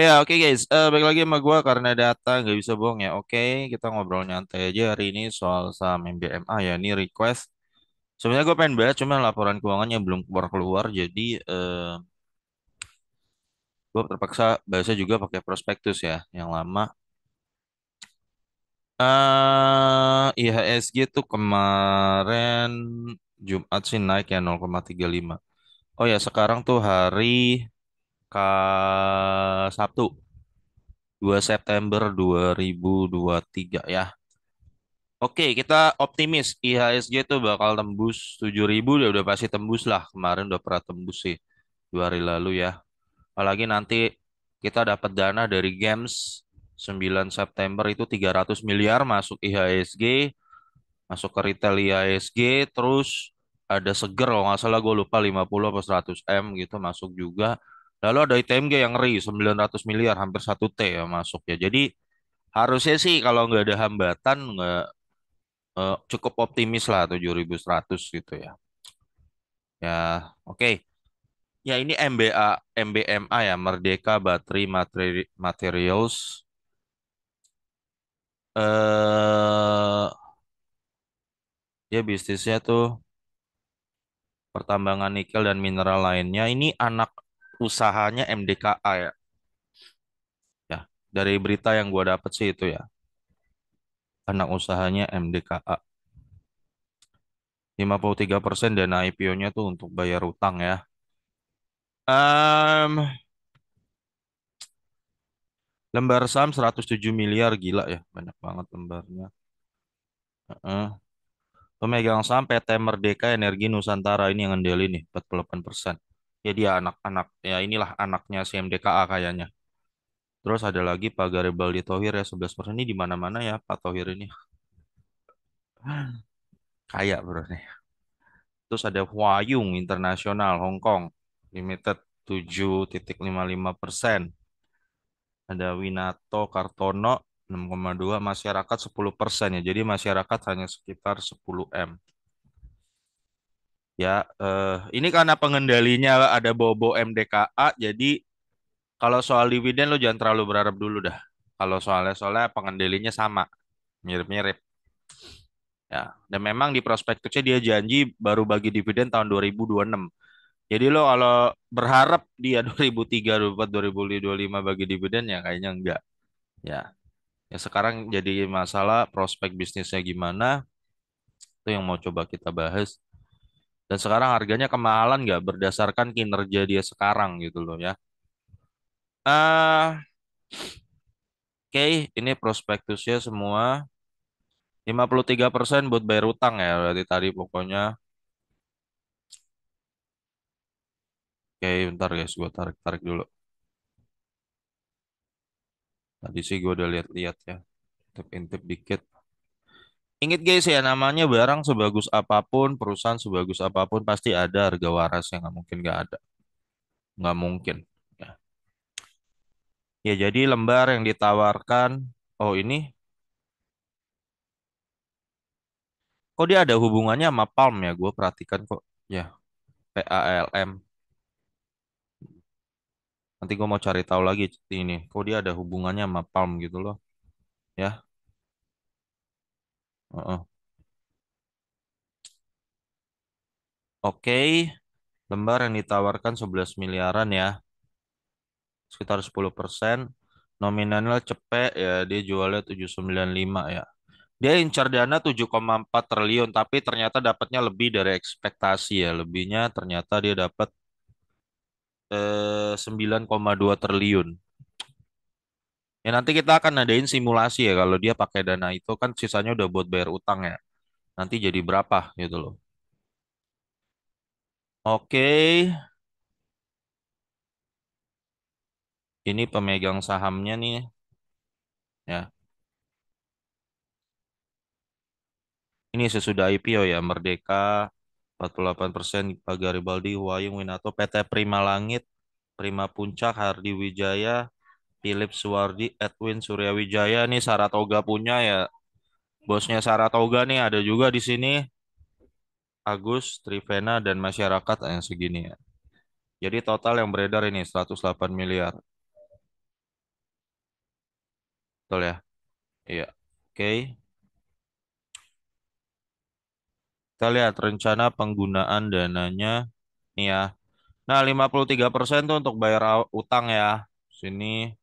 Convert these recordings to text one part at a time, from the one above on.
Ya oke guys, Eh balik lagi sama gue karena data nggak bisa bohong ya. Oke, kita ngobrol nyantai aja hari ini soal saham MBMA ya. Ini request. Sebenarnya gue pengen bahas, cuma laporan keuangannya belum keluar-keluar, jadi eh gue terpaksa bahasa juga pakai prospektus ya, yang lama. eh IHSG tuh kemarin Jumat sih naik ya 0,35. Oh ya, sekarang tuh hari Sabtu 2 September 2023 ya. Oke, kita optimis IHSG itu bakal tembus 7000 ya udah pasti tembus lah. Kemarin udah pernah tembus sih dua hari lalu ya. Apalagi nanti kita dapat dana dari Games 9 September itu 300 miliar masuk IHSG, masuk ke retail IHSG, terus ada seger kalau nggak salah gue lupa 50 atau 100 M gitu masuk juga Lalu ada ITMG yang ngeri 900 miliar hampir 1 T ya masuk ya. Jadi harusnya sih kalau nggak ada hambatan nggak eh, cukup optimis lah 7.100 gitu ya. Ya, oke. Okay. Ya ini MBA MBMA ya Merdeka Battery Materials. Eh ya bisnisnya tuh pertambangan nikel dan mineral lainnya. Ini anak usahanya MDKA ya. Ya, dari berita yang gua dapat sih itu ya. Anak usahanya MDKA. 53% dana IPO-nya tuh untuk bayar utang ya. Um, lembar saham 107 miliar gila ya, banyak banget lembarnya. Uh -uh. Pemegang saham PT Merdeka Energi Nusantara ini yang ngendeli nih 48% ya dia anak-anak ya inilah anaknya CMDKA kayaknya terus ada lagi Pak Garibaldi Tohir ya 11% ini di mana-mana ya Pak Tohir ini kayak bro nih terus ada Huayung Internasional Hong Kong Limited 7.55 persen ada Winato Kartono 6,2 masyarakat 10 persen ya jadi masyarakat hanya sekitar 10 m Ya, eh, ini karena pengendalinya ada Bobo MDKA, jadi kalau soal dividen lo jangan terlalu berharap dulu dah. Kalau soalnya soalnya pengendalinya sama, mirip-mirip. Ya, dan memang di prospektusnya dia janji baru bagi dividen tahun 2026. Jadi lo kalau berharap dia 2003, 2004, 2025 bagi dividen ya kayaknya enggak. Ya. Ya sekarang jadi masalah prospek bisnisnya gimana itu yang mau coba kita bahas dan sekarang harganya kemahalan nggak berdasarkan kinerja dia sekarang gitu loh ya. Uh, Oke, okay, ini prospektusnya semua 53% buat bayar utang ya berarti tadi pokoknya. Oke, okay, bentar guys, gue tarik-tarik dulu. Tadi sih gue udah lihat-lihat ya. Intip-intip dikit. Ingat guys ya namanya barang sebagus apapun, perusahaan sebagus apapun pasti ada harga waras yang nggak mungkin nggak ada, nggak mungkin. Ya. ya jadi lembar yang ditawarkan, oh ini, kok dia ada hubungannya sama palm ya? Gue perhatikan kok, ya P Nanti gue mau cari tahu lagi ini, kok dia ada hubungannya sama palm gitu loh, ya. Uh-uh. Oke, lembar yang ditawarkan 11 miliaran ya. Sekitar 10%. persen. Nominalnya cepet ya, dia jualnya 795 ya. Dia incar dana 7,4 triliun, tapi ternyata dapatnya lebih dari ekspektasi ya. Lebihnya ternyata dia dapat eh, 9,2 triliun. Ya nanti kita akan adain simulasi ya kalau dia pakai dana itu kan sisanya udah buat bayar utang ya. Nanti jadi berapa gitu loh. Oke. Ini pemegang sahamnya nih. Ya. Ini sesudah IPO ya, Merdeka 48%, Pak Garibaldi, Wayung Winato, PT Prima Langit, Prima Puncak, Hardi Wijaya, Philip Suwardi, Edwin Suryawijaya nih Saratoga punya ya. Bosnya Saratoga nih ada juga di sini. Agus, Trivena, dan masyarakat yang segini ya. Jadi total yang beredar ini 108 miliar. Betul ya? Iya. Oke. Okay. Kita lihat rencana penggunaan dananya. Nih ya. Nah, 53% tuh untuk bayar utang ya. Sini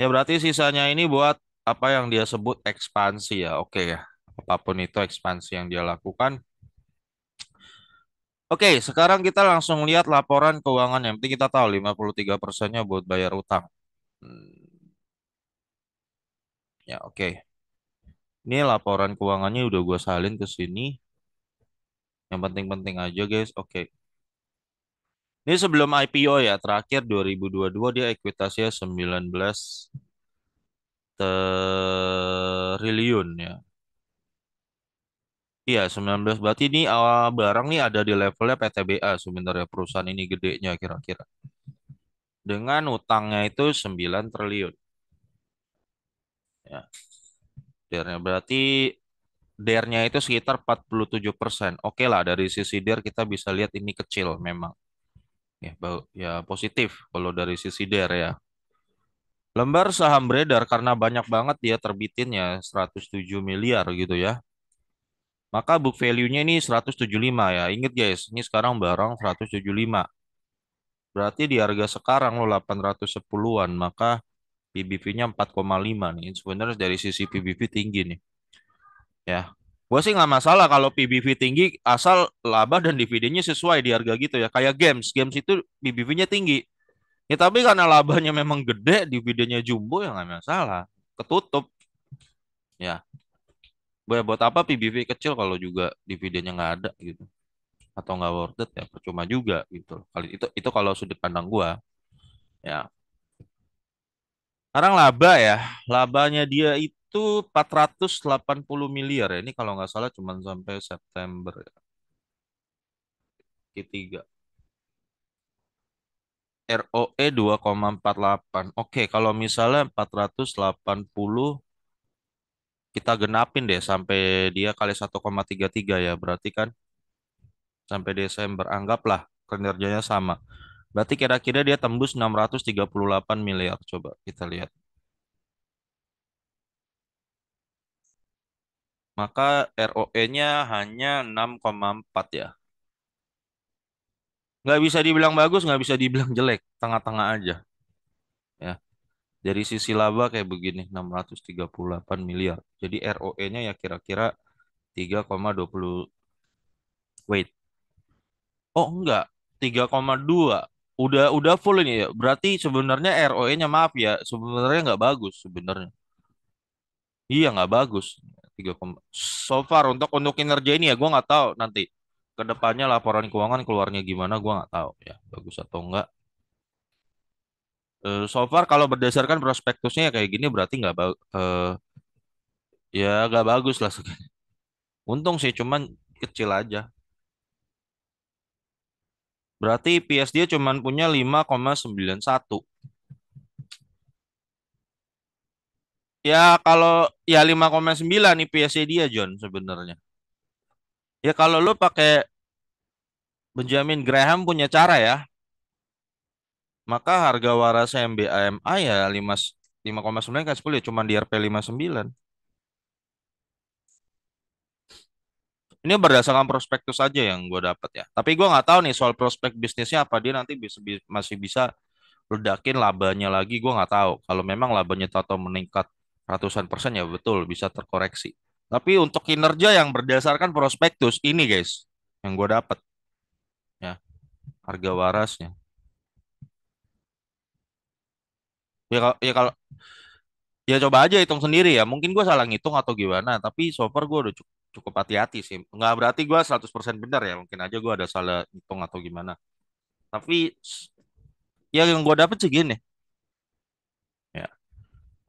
Ya berarti sisanya ini buat apa yang dia sebut ekspansi ya. Oke ya. Apapun itu ekspansi yang dia lakukan. Oke, sekarang kita langsung lihat laporan keuangan. Yang penting kita tahu 53 persennya buat bayar utang. Hmm. Ya oke. Ini laporan keuangannya udah gue salin ke sini. Yang penting-penting aja guys. Oke. Ini sebelum IPO ya, terakhir 2022 dia ekuitasnya 19 triliun ya. Iya, 19 berarti ini awal barang nih ada di levelnya PTBA sebenarnya perusahaan ini gedenya kira-kira. Dengan utangnya itu 9 triliun. Ya. Dernya berarti dernya itu sekitar 47%. Oke lah dari sisi der kita bisa lihat ini kecil memang. Ya, ya positif kalau dari sisi DER ya. Lembar saham beredar karena banyak banget dia terbitinnya 107 miliar gitu ya. Maka book value-nya ini 175 ya. Ingat guys, ini sekarang barang 175. Berarti di harga sekarang lo 810-an, maka PBV-nya 4,5 nih. Sebenarnya dari sisi PBV tinggi nih. Ya, Gue sih nggak masalah kalau PBV tinggi asal laba dan dividennya sesuai di harga gitu ya. Kayak games, games itu PBV-nya tinggi. Ya tapi karena labanya memang gede, dividennya jumbo ya nggak masalah. Ketutup. Ya. Gue buat apa PBV kecil kalau juga dividennya nggak ada gitu. Atau nggak worth it ya percuma juga gitu. Kali itu itu kalau sudut pandang gue Ya. Sekarang laba ya. Labanya dia itu itu 480 miliar ya. Ini kalau nggak salah cuma sampai September ya. Ketiga. ROE 2,48. Oke, kalau misalnya 480 kita genapin deh sampai dia kali 1,33 ya. Berarti kan sampai Desember anggaplah kinerjanya sama. Berarti kira-kira dia tembus 638 miliar. Coba kita lihat. Maka ROE-nya hanya 6,4 ya. Nggak bisa dibilang bagus, nggak bisa dibilang jelek. Tengah-tengah aja. Ya. Dari sisi laba kayak begini, 638 miliar. Jadi ROE-nya ya kira-kira 3,20 wait. Oh enggak, 3,2. Udah udah full ini ya. Berarti sebenarnya ROE-nya maaf ya, sebenarnya nggak bagus sebenarnya. Iya nggak bagus tiga so far untuk untuk kinerja ini ya gue nggak tahu nanti kedepannya laporan keuangan keluarnya gimana gue nggak tahu ya bagus atau enggak uh, eh, so far kalau berdasarkan prospektusnya ya kayak gini berarti nggak uh, ya nggak bagus lah untung sih cuman kecil aja berarti PS dia cuman punya 5,91 Ya kalau ya 5,9 nih PSC dia John sebenarnya. Ya kalau lu pakai Benjamin Graham punya cara ya. Maka harga waras MBAMA ya lima 5,9 kan 10 ya cuma di RP 59. Ini berdasarkan prospektus saja yang gue dapat ya. Tapi gue nggak tahu nih soal prospek bisnisnya apa dia nanti bisa, masih bisa ledakin labanya lagi gue nggak tahu. Kalau memang labanya tato meningkat ratusan persen ya betul bisa terkoreksi. Tapi untuk kinerja yang berdasarkan prospektus ini guys yang gue dapat ya harga warasnya. Ya kalau ya kalau ya coba aja hitung sendiri ya. Mungkin gue salah ngitung atau gimana, tapi so far gue udah cukup cukup hati-hati sih. Nggak berarti gue 100% benar ya. Mungkin aja gue ada salah hitung atau gimana. Tapi ya yang gue dapet segini.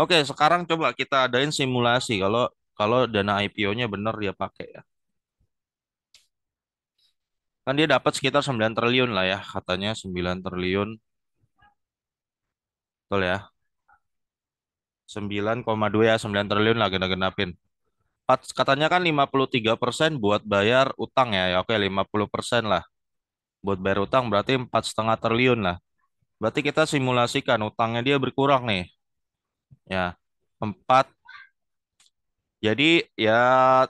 Oke, sekarang coba kita adain simulasi kalau kalau dana IPO-nya benar dia pakai ya. Kan dia dapat sekitar 9 triliun lah ya, katanya 9 triliun. Betul ya? 9,2 ya, 9 triliun lah genap-genapin. Katanya kan 53% buat bayar utang ya, ya oke 50% lah. Buat bayar utang berarti 4,5 triliun lah. Berarti kita simulasikan utangnya dia berkurang nih. Ya, empat jadi ya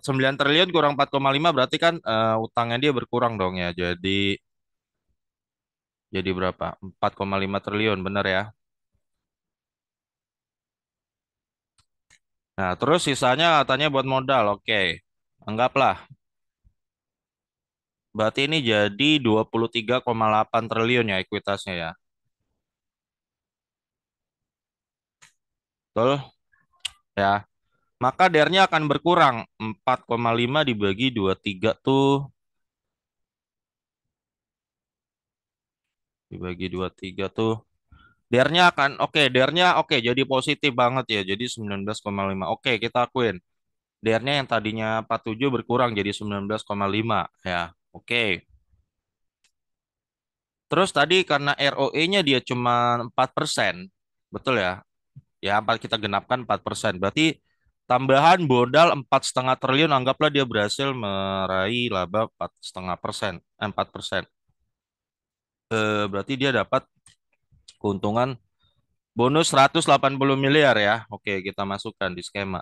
9 triliun kurang 4,5 berarti kan uh, utangnya dia berkurang dong ya. Jadi jadi berapa? 4,5 triliun bener ya. Nah, terus sisanya katanya buat modal. Oke. Anggaplah. Berarti ini jadi 23,8 triliun ya ekuitasnya ya. Betul? Ya. Maka dernya nya akan berkurang. 4,5 dibagi 23 tuh dibagi 23 tuh dernya nya akan oke, okay, DER-nya oke okay, jadi positif banget ya. Jadi 19,5. Oke, okay, kita akuin. dernya nya yang tadinya 47 berkurang jadi 19,5 ya. Oke. Okay. Terus tadi karena ROE-nya dia cuma 4%, betul ya? ya empat kita genapkan empat persen berarti tambahan modal empat setengah triliun anggaplah dia berhasil meraih laba empat setengah persen eh, empat persen eh, berarti dia dapat keuntungan bonus 180 miliar ya oke kita masukkan di skema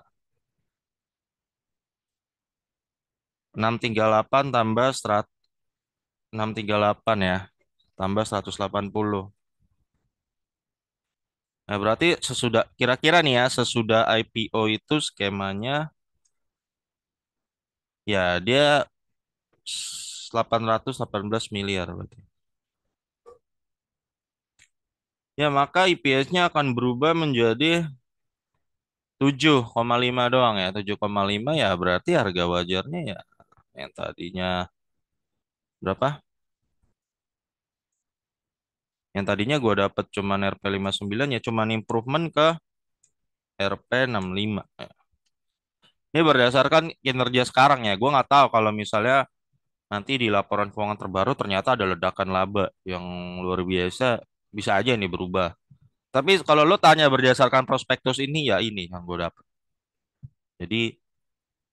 638 tambah 100 638 ya tambah 180 Nah, berarti sesudah kira-kira nih ya, sesudah IPO itu skemanya ya dia 818 miliar berarti. Ya, maka IPS-nya akan berubah menjadi 7,5 doang ya. 7,5 ya berarti harga wajarnya ya yang tadinya berapa? Yang tadinya gue dapet cuman RP59 ya cuman improvement ke RP65. Ini berdasarkan kinerja sekarang ya. Gue nggak tahu kalau misalnya nanti di laporan keuangan terbaru ternyata ada ledakan laba yang luar biasa bisa aja ini berubah. Tapi kalau lo tanya berdasarkan prospektus ini ya ini yang gue dapet. Jadi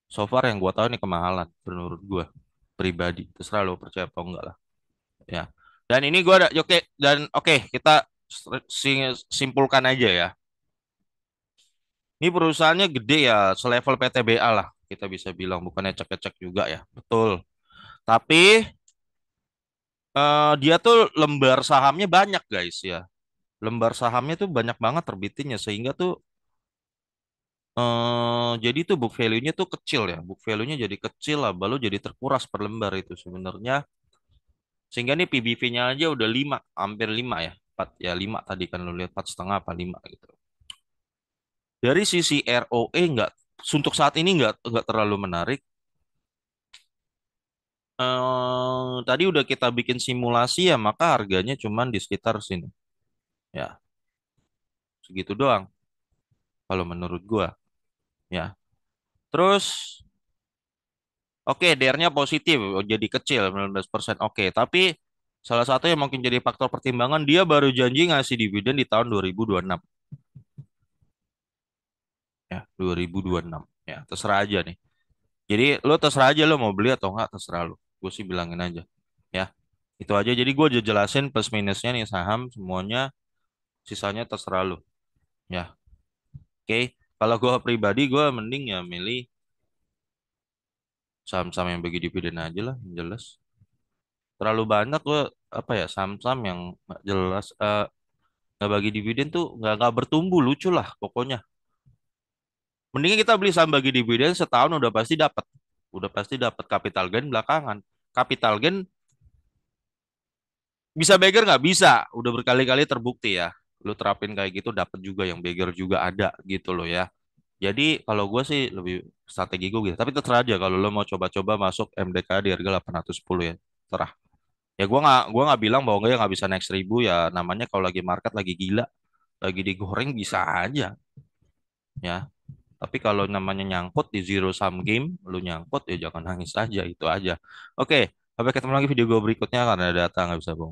so far yang gue tahu ini kemahalan menurut gue pribadi. Terserah lo percaya apa enggak lah. Ya. Dan ini gue ada oke okay, dan oke okay, kita simpulkan aja ya. Ini perusahaannya gede ya, selevel PTBA lah kita bisa bilang, bukan ecek-ecek juga ya, betul. Tapi uh, dia tuh lembar sahamnya banyak guys ya, lembar sahamnya tuh banyak banget terbitinnya sehingga tuh Uh, jadi tuh book value-nya tuh kecil ya, book value-nya jadi kecil lah, baru jadi terkuras per lembar itu sebenarnya sehingga ini PBV-nya aja udah 5, hampir 5 ya. 4, ya 5 tadi kan lu lihat 4 setengah apa 5 gitu. Dari sisi ROE enggak untuk saat ini enggak enggak terlalu menarik. Ehm, tadi udah kita bikin simulasi ya, maka harganya cuman di sekitar sini. Ya. Segitu doang. Kalau menurut gua. Ya. Terus Oke, DR-nya positif, jadi kecil 19%. Oke, tapi salah satu yang mungkin jadi faktor pertimbangan dia baru janji ngasih dividen di tahun 2026. Ya, 2026. Ya, terserah aja nih. Jadi lo terserah aja lo mau beli atau enggak terserah lo. Gue sih bilangin aja. Ya. Itu aja. Jadi gue jelasin plus minusnya nih saham semuanya sisanya terserah lo. Ya. Oke. Kalau gue pribadi gue mending ya milih saham-saham yang bagi dividen aja lah yang jelas terlalu banyak loh apa ya saham-saham yang nggak jelas eh, nggak bagi dividen tuh nggak nggak bertumbuh lucu lah pokoknya mendingan kita beli saham bagi dividen setahun udah pasti dapat udah pasti dapat capital gain belakangan capital gain bisa beger nggak bisa udah berkali-kali terbukti ya lu terapin kayak gitu dapat juga yang beger juga ada gitu loh ya jadi kalau gue sih lebih strategi gue gitu. Tapi terserah aja kalau lo mau coba-coba masuk MDK di harga 810 ya. Terah. Ya gue gak gua gak bilang bahwa gue nggak bisa naik 1000 ya namanya kalau lagi market lagi gila, lagi digoreng bisa aja. Ya. Tapi kalau namanya nyangkut di zero sum game, lo nyangkut ya jangan nangis aja itu aja. Oke, sampai ketemu lagi video gue berikutnya karena data nggak bisa bohong.